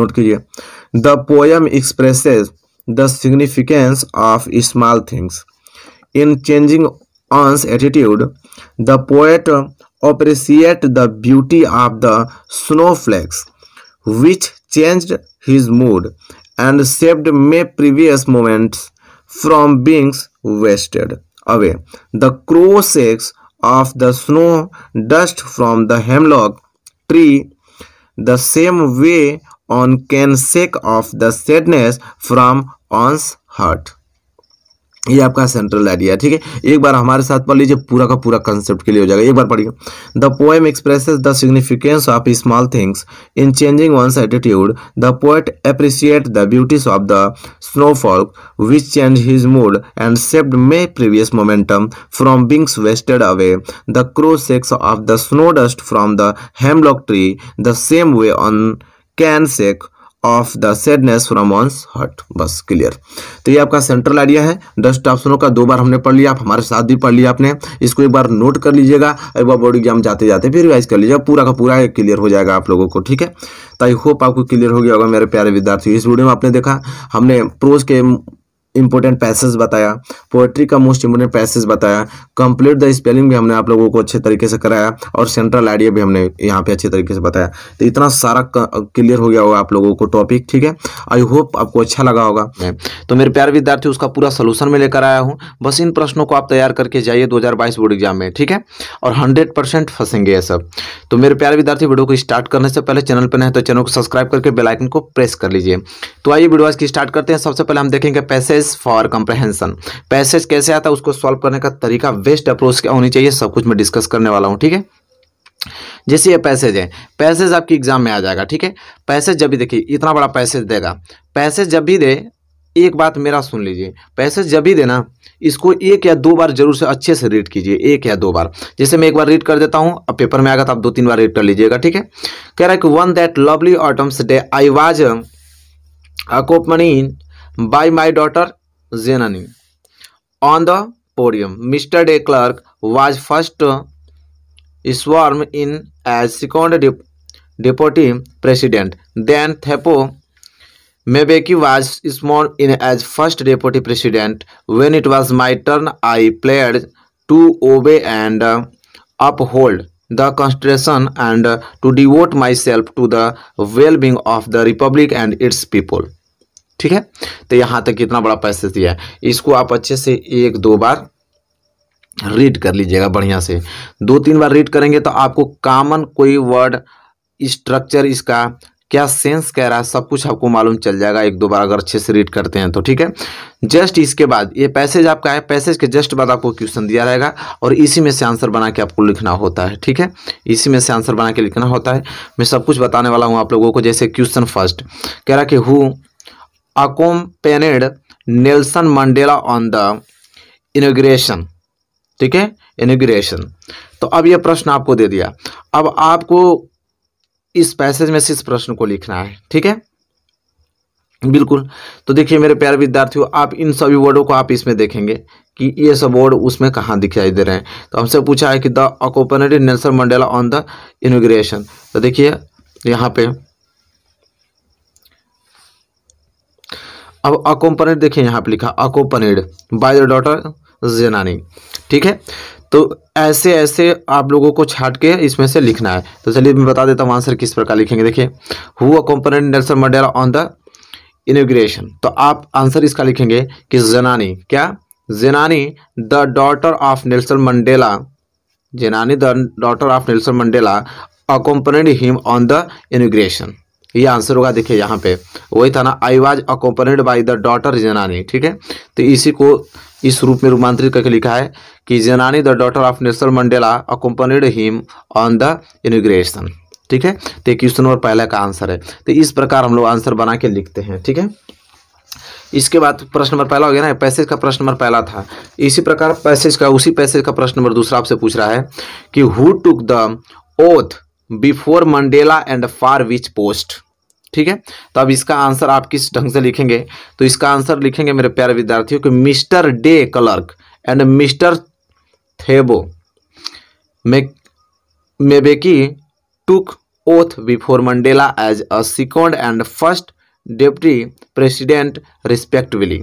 [SPEAKER 1] नोट कीजिए the poem express the significance of small things in changing one's attitude the poet appreciate the beauty of the snow snowflakes which change his mood and saved me precious moments from beings wasted away. The crow shakes off the snow dust from the hemlock tree the same way one can shake off the sadness from one's heart. ये आपका central idea ठीक है एक बार हमारे साथ पढ़ लीजिए पूरा का पूरा कंसेप्ट क्लियर हो जाएगा एक बार पढ़िए the poem expresses the significance of small things in changing one's attitude the poet appreciate the beauties of the fall which change his mood and saved me precious momentum from beings wasted away the crow shakes off the snow dust from the hemlock tree the same way one can shake off the sadness from one's heart बस clear तो ये आपका central idea है dust ऑप्शनों का दो बार हमने पढ़ लिया आप हमारे साथ भी पढ़ लिया आपने इसको एक बार नोट कर लीजिएगा एक बार बोर्ड एग्जाम जाते जाते फिर रिवाइज कर लीजिएगा पूरा का पूरा क्लियर हो जाएगा आप लोगों को ठीक है तो आई होप आपको क्लियर हो गया होगा मेरे प्यारे विद्यार्थी इस वीडियो में आपने देखा हमने प्रोज के इम्पोर्टेंट पैसेज बताया पोएट्री का मोस्ट इम्पोर्टेंट पैसेज बताया कंप्लीट द स्पेलिंग भी हमने आप लोगों को अच्छे तरीके से कराया और सेंट्रल आइडिया भी हमने यहाँ पे अच्छे तरीके से बताया तो इतना सारा क्लियर हो गया होगा आप लोगों को टॉपिक ठीक है आई होप आपको अच्छा लगा होगा तो मेरे प्यार विद्यार्थी उसका पूरा सोल्यूशन में लेकर आया हूँ बस इन प्रश्नों को आप तैयार करके जाइए दो बोर्ड एग्जाम में ठीक है और हंड्रेड फंसेंगे ये सब तो मेरे प्यार विद्यार्थी वीडियो को स्टार्ट करने से पहले चैनल पर नहीं तो चैनल को सब्सक्राइब करके बेलाइकन को प्रेस कर लीजिए तो आइए वीडियो आज की स्टार्ट करते हैं सबसे पहले हम देखेंगे passage passage for comprehension passage कैसे आता है उसको सॉल्व करने का तरीका बेस्ट अप्रोच क्या होनी चाहिए सब कुछ मैं डिस्कस करने वाला हूँ ठीक है जैसे ये पैसेज है पैसेज आपकी एग्जाम में आ जाएगा ठीक है पैसेज जब भी देखिए इतना बड़ा पैसेज देगा पैसेज जब भी दे एक बात मेरा सुन लीजिए पैसेज जब भी देना इसको एक या दो बार जरूर से अच्छे से रीड कीजिए एक या दो बार जैसे मैं एक बार रीड कर देता हूँ अब पेपर में आएगा तो आप दो तीन बार रीड कर लीजिएगा ठीक है कह रहा है कि on that lovely autumn's day I was accompanied by my daughter Jenny. On the podium, Mr. De Clark was first sworn in as second deputy president. Then Theppo Mbeki was sworn in as first deputy president. When it was my turn, I pledged to obey and uh, uphold the constitution and to devote myself to the well-being of the republic and its people. ठीक है तो यहाँ तक कितना बड़ा passage दिया है इसको आप अच्छे से एक दो बार रीड कर लीजिएगा बढ़िया से दो तीन बार रीड करेंगे तो आपको कॉमन कोई वर्ड स्ट्रक्चर इस इसका क्या सेंस कह रहा है सब कुछ आपको मालूम चल जाएगा एक दो बार अगर अच्छे से रीड करते हैं तो ठीक है जस्ट इसके बाद ये पैसेज आपका है पैसेज के जस्ट बाद आपको क्वेश्चन दिया रहेगा और इसी में से आंसर बना के आपको लिखना होता है ठीक है इसी में से आंसर बना के लिखना होता है मैं सब कुछ बताने वाला हूँ आप लोगों को जैसे क्वेश्चन फर्स्ट कह रहा कि who accompanied Nelson Mandela on the inauguration ठीक है इनोग्रेशन तो अब यह प्रश्न आपको दे दिया अब आपको इस पैसेज में से इस प्रश्न को लिखना है ठीक है बिल्कुल तो देखिए मेरे प्यारे विद्यार्थियों आप इन सभी वर्डों को आप इसमें देखेंगे कि ये सब वर्ड उसमें कहाँ दिखाई दे रहे हैं तो हमसे पूछा है कि the accompanied Nelson Mandela on the inauguration तो देखिए यहाँ पे अब अकोम्पनेड देखिए यहाँ पे लिखा accompanied by the daughter Zenani ठीक है तो ऐसे ऐसे आप लोगों को छाट के इसमें से लिखना है तो चलिए मैं बता देता हूँ आंसर किस प्रकार लिखेंगे देखिए who accompanied Nelson Mandela on the inauguration तो आप आंसर इसका लिखेंगे कि जेनानी क्या Zenani the daughter of Nelson Mandela Zenani the daughter of Nelson Mandela accompanied him on the inauguration ये आंसर होगा देखिए यहाँ पे वही था ना I was accompanied by the daughter Zenani ठीक है तो इसी को इस रूप में रूपांतरित करके लिखा है कि Zenani the daughter of Nelson Mandela accompanied him on the inauguration ठीक है तो क्वेश्चन नंबर पहला का आंसर है तो इस प्रकार हम लोग आंसर बना के लिखते हैं ठीक है इसके बाद प्रश्न नंबर पहला हो गया ना पैसेज का प्रश्न नंबर पहला था इसी प्रकार पैसेज का उसी पैसेज का प्रश्न नंबर दूसरा आपसे पूछ रहा है कि who took the oath before Mandela and for which post ठीक है तो अब इसका आंसर आप किस ढंग से लिखेंगे तो इसका आंसर लिखेंगे मेरे प्यारे विद्यार्थियों कि mister de Klerk and mister Thabo Mbeki took oath before Mandela as a second and first deputy president respectively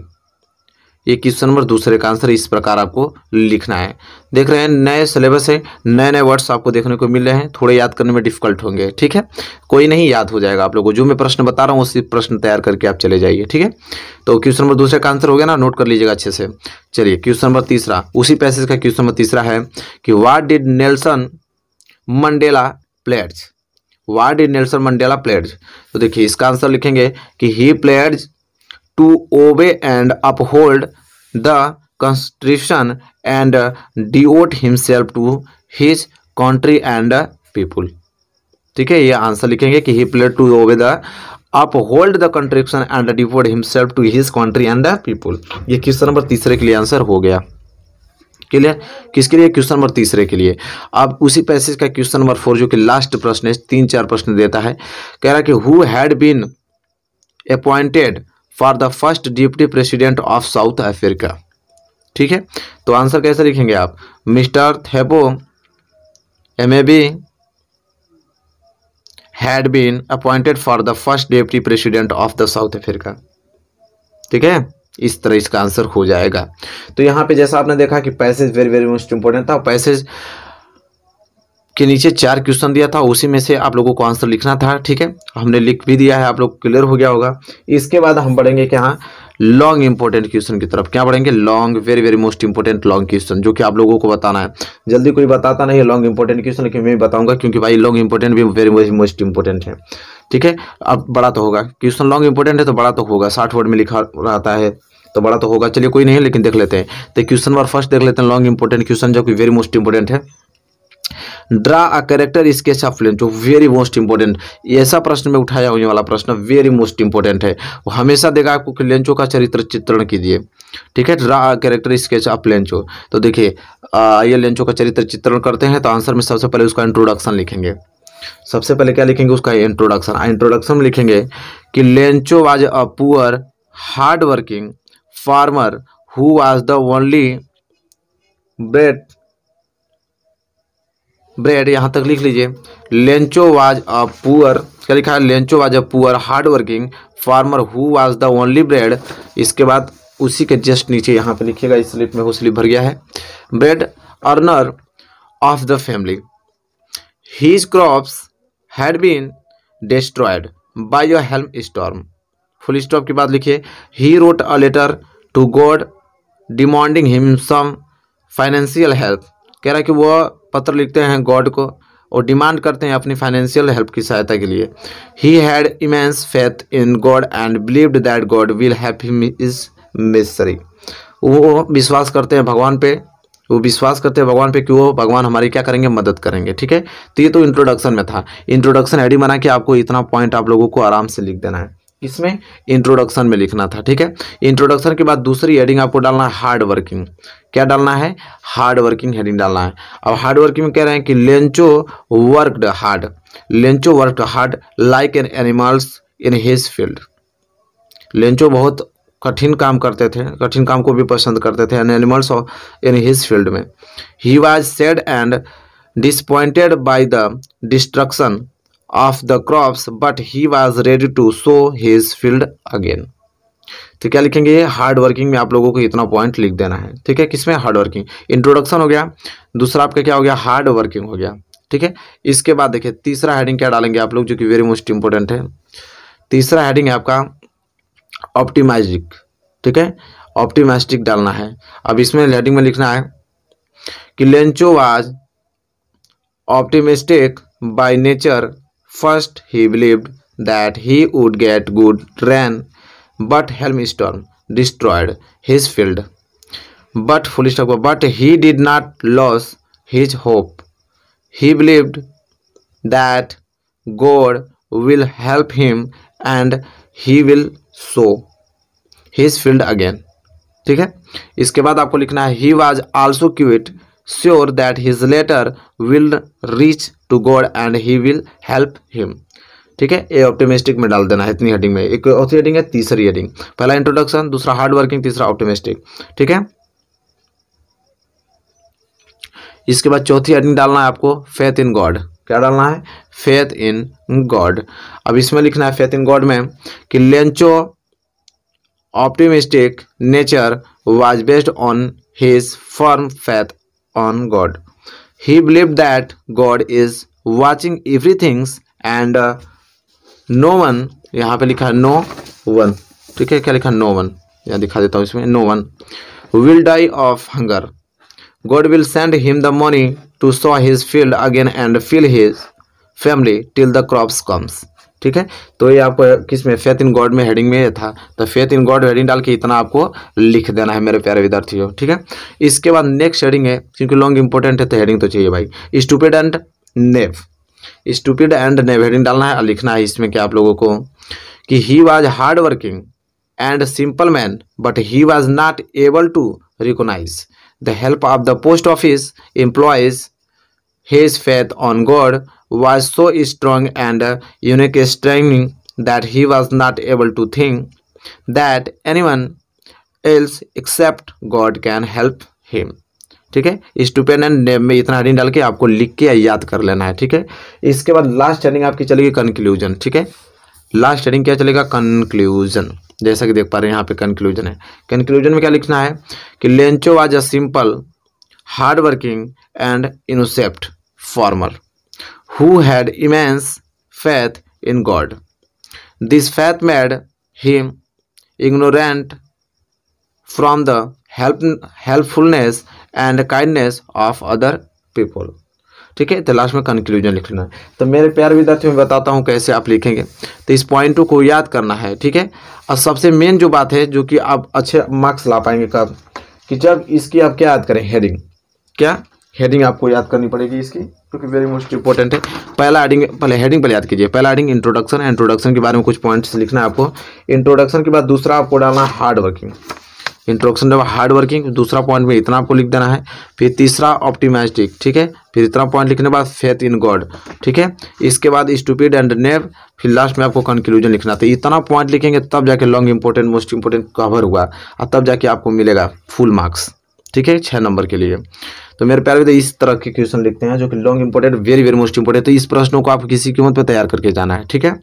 [SPEAKER 1] ये क्वेश्चन नंबर दूसरे का आंसर इस प्रकार आपको लिखना है देख रहे हैं नए सिलेबस है नए नए वर्ड्स आपको देखने को मिल रहे हैं थोड़े याद करने में डिफिकल्ट होंगे ठीक है कोई नहीं याद हो जाएगा आप लोगों को जो मैं प्रश्न बता रहा हूँ उसी प्रश्न तैयार करके आप चले जाइए ठीक है तो क्वेश्चन नंबर दूसरे का आंसर हो गया ना नोट कर लीजिएगा अच्छे से चलिए क्वेश्चन नंबर तीसरा उसी पैसेज का क्वेश्चन नंबर तीसरा है कि what did Nelson Mandela pledge what did Nelson Mandela pledge तो देखिए इसका आंसर लिखेंगे कि he pledged to obey and uphold the constitution and devote himself to his country and people ठीक है ये आंसर लिखेंगे कि he pledged to obey the uphold the constitution and devote himself to his country and the people ये question number तीसरे के लिए answer हो गया क्लियर किसके लिए क्वेश्चन नंबर तीसरे के लिए अब उसी पैसेज का क्वेश्चन नंबर फोर जो कि लास्ट प्रश्न है तीन चार प्रश्न देता है कह रहा है कि who had been appointed for the first deputy president of South Africa ठीक है तो आंसर कैसे लिखेंगे आप मिस्टर थेपो एम had been appointed for the first deputy president of the South Africa ठीक है इस तरह इसका आंसर हो जाएगा तो यहाँ पे जैसा आपने देखा कि passage very very most important था पैसेज के नीचे चार क्वेश्चन दिया था उसी में से आप लोगों को आंसर लिखना था ठीक है हमने लिख भी दिया है आप लोग क्लियर हो गया होगा इसके बाद हम बढ़ेंगे कि हाँ लॉन्ग इंपॉर्टेंट क्वेश्चन की तरफ क्या बढ़ेंगे long very very most important long question जो कि आप लोगों को बताना है जल्दी कोई बताता नहीं है लॉन्ग इंपॉर्टेंट क्वेश्चन लेकिन मैं बताऊंगा क्योंकि भाई लॉन्ग इंपॉर्टेंट भी वेरी वेरी मोस्ट इंपॉर्टेंट है ठीक है अब बड़ा तो होगा क्वेश्चन लॉन्ग इंपॉर्टेंट है तो बड़ा तो होगा साठ वर्ड में लिखा रहता है तो बड़ा तो होगा चलिए कोई नहीं लेकिन देख लेते हैं तो क्वेश्चन बार फर्स्ट देख लेते हैं लॉन्ग इंपॉर्टेंट क्वेश्चन जो कि वेरी मोस्ट इंपॉर्टेंट है draw a character sketch of Lencho very most important ऐसा प्रश्न में उठाया होने वाला प्रश्न वेरी मोस्ट इंपॉर्टेंट है वो हमेशा देगा आपको कि लेंचो का चरित्र चित्रण कीजिए ठीक है draw character sketch of Lencho तो देखिए आइए लेंचो का चरित्र चित्रण करते हैं तो आंसर में सबसे पहले उसका इंट्रोडक्शन लिखेंगे सबसे पहले क्या लिखेंगे उसका इंट्रोडक्शन इंट्रोडक्शन लिखेंगे कि Lencho was a poor hard working farmer who was the only bread bread यहाँ तक लिख लीजिए लेंचो वाज अ पुअर क्या लिखा है Lencho was a poor hard working farmer who was the only bread इसके बाद उसी के जस्ट नीचे यहाँ पे लिखिएगा इस स्लिप में वो स्लिप भर गया है bread earner of the family his crops had been destroyed by your help storm full stop के बाद लिखिए he wrote a letter to God demanding him some financial help कह रहा है कि वह पत्र लिखते हैं गॉड को और डिमांड करते हैं अपनी फाइनेंशियल हेल्प की सहायता के लिए he had immense faith in God and believed that God will help him his misery वो विश्वास करते हैं भगवान पे वो विश्वास करते हैं भगवान पे कि वो भगवान हमारी क्या करेंगे मदद करेंगे ठीक है तो ये तो इंट्रोडक्शन में था इंट्रोडक्शन एडी बना के आपको इतना पॉइंट आप लोगों को आराम से लिख देना है इसमें इंट्रोडक्शन में लिखना था ठीक है इंट्रोडक्शन के बाद दूसरी हेडिंग आपको डालना है हार्ड वर्किंग क्या डालना है हार्ड वर्किंग हेडिंग डालना है अब हार्ड वर्किंग में कह रहे हैं कि Lencho worked hard Lencho worked hard like an animals in his field Lencho बहुत कठिन काम करते थे कठिन काम को भी पसंद करते थे an animals in his field में he was sad and disappointed by the destruction of the crops but he was ready to sow his field again तो क्या लिखेंगे हार्ड वर्किंग में आप लोगों को इतना पॉइंट लिख देना है ठीक है किसमें हार्ड वर्किंग इंट्रोडक्शन हो गया दूसरा आपका क्या हो गया हार्ड वर्किंग हो गया ठीक है इसके बाद देखिए तीसरा हेडिंग क्या डालेंगे आप लोग जो कि वेरी मोस्ट इंपॉर्टेंट है तीसरा हेडिंग है आपका ऑप्टिमाइजिक ठीक है ऑप्टिमाइस्टिक डालना है अब इसमें हेडिंग में लिखना है कि Lencho was optimistic by nature First, he believed that he would get good rain, but hailstorm destroyed his field. But but he did not lose his hope. He believed that God will help him and he will sow his field again. ठीक है इसके बाद आपको लिखना है he was also quite sure that his letter will reach to God and he will help him ठीक है ये ऑप्टिमिस्टिक में डाल देना है इतनी हेडिंग में एक और हेडिंग है तीसरी हेडिंग पहला इंट्रोडक्शन दूसरा हार्ड वर्किंग तीसरा ऑप्टोमेस्टिक ठीक है इसके बाद चौथी हेडिंग डालना है आपको फेथ इन गॉड क्या डालना है फेथ इन गॉड अब इसमें लिखना है फेथ इन गॉड में कि Lencho optimistic nature was based on his firm faith on God he believed that god is watching everything and uh, no one यहाँ पे लिखा no one ठीक है क्या लिखा no one यहाँ दिखा देता हूँ इसमें no one will die of hunger God will send him the money to sow his field again and fill his family till the crops comes ठीक है तो ये आपको किस में फेथ इन गॉड में हेडिंग में था तो फेथ इन गॉड हेडिंग डाल के इतना आपको लिख देना है मेरे प्यारे विद्यार्थियों ठीक है इसके बाद नेक्स्ट हेडिंग है क्योंकि लॉन्ग इंपॉर्टेंट है तो हेडिंग तो चाहिए भाई stupid and naive stupid and naive heading डालना है और लिखना है इसमें क्या आप लोगों को कि he was hard working and simple man but he was not able to recognise the help of the post office employees His faith on God was so strong and unique strengthening that he was not able to think that anyone else except God can help him. ठीक है स्टूपेन and name में इतना heading डाल के आपको लिख के याद कर लेना है ठीक है इसके बाद लास्ट हेडिंग आपकी चलेगी कंक्लूजन ठीक है लास्ट हेडिंग क्या चलेगा कंक्लूजन जैसा कि देख पा रहे हैं यहाँ पे कंक्लूजन है कंक्लूजन में क्या लिखना है कि Lencho was a simple hard working and innocent farmer who had immense faith in God. This faith made him ignorant from the help, helpfulness and kindness of other people. ठीक है तो last में conclusion लिखना है तो मेरे प्यार विद्यार्थियों मैं बताता हूँ कैसे आप लिखेंगे तो इस पॉइंट को याद करना है ठीक है और सबसे मेन जो बात है जो कि आप अच्छे मार्क्स ला पाएंगे कब कि जब इसकी आप क्या याद करें हेडिंग क्या हेडिंग आपको याद करनी पड़ेगी इसकी क्योंकि वेरी मोस्ट इंपॉर्टेंट है पहला एडिंग पहले हेडिंग पहले याद कीजिए पहला एडिंग इंट्रोडक्शन है इंट्रोडक्शन के बारे में कुछ पॉइंट्स लिखना है आपको इंट्रोडक्शन के बाद दूसरा आपको डालना है हार्ड वर्किंग इंट्रोडक्शन जब हार्ड वर्किंग दूसरा पॉइंट में इतना आपको लिख देना है फिर तीसरा ऑप्टिमाइस्टिक ठीक है फिर इतना पॉइंट लिखने के बाद फेथ इन गॉड ठीक है इसके बाद स्टूपिड एंड नेव फिर लास्ट में आपको कंक्लूजन लिखना था तो इतना पॉइंट लिखेंगे तब जाके long important most important cover हुआ और तब जाके आपको मिलेगा फुल मार्क्स ठीक है छः नंबर के लिए तो मेरे प्यार तो इस तरह के क्वेश्चन लिखते हैं जो कि long important very very most important तो इस प्रश्नों को आप किसी कीमत पर तैयार करके जाना है ठीक है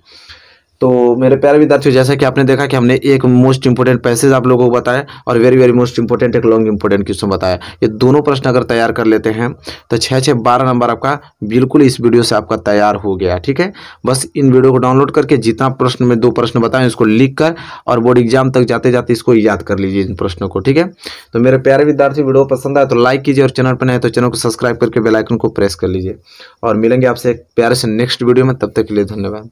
[SPEAKER 1] तो मेरे प्यारे विद्यार्थियों जैसा कि आपने देखा कि हमने एक मोस्ट इंपोर्टेंट पैसेज आप लोगों को बताया और वेरी वेरी मोस्ट इंपोर्टेंट एक लॉन्ग इंपोर्टेंट क्वेश्चन बताया ये दोनों प्रश्न अगर तैयार कर लेते हैं तो छः छः बारह नंबर आपका बिल्कुल इस वीडियो से आपका तैयार हो गया ठीक है बस इन वीडियो को डाउनलोड करके जितना प्रश्न में दो प्रश्न बताएं उसको लिख कर और बोर्ड एग्जाम तक जाते जाते इसको याद कर लीजिए इन प्रश्नों को ठीक है तो मेरे प्यारे विद्यार्थी वीडियो पसंद आए तो लाइक कीजिए और चैनल पर नहीं तो चैनल को सब्सक्राइब करके बेलाइकन को प्रेस कर लीजिए और मिलेंगे आपसे एक प्यारे से नेक्स्ट वीडियो में तब तक के लिए धन्यवाद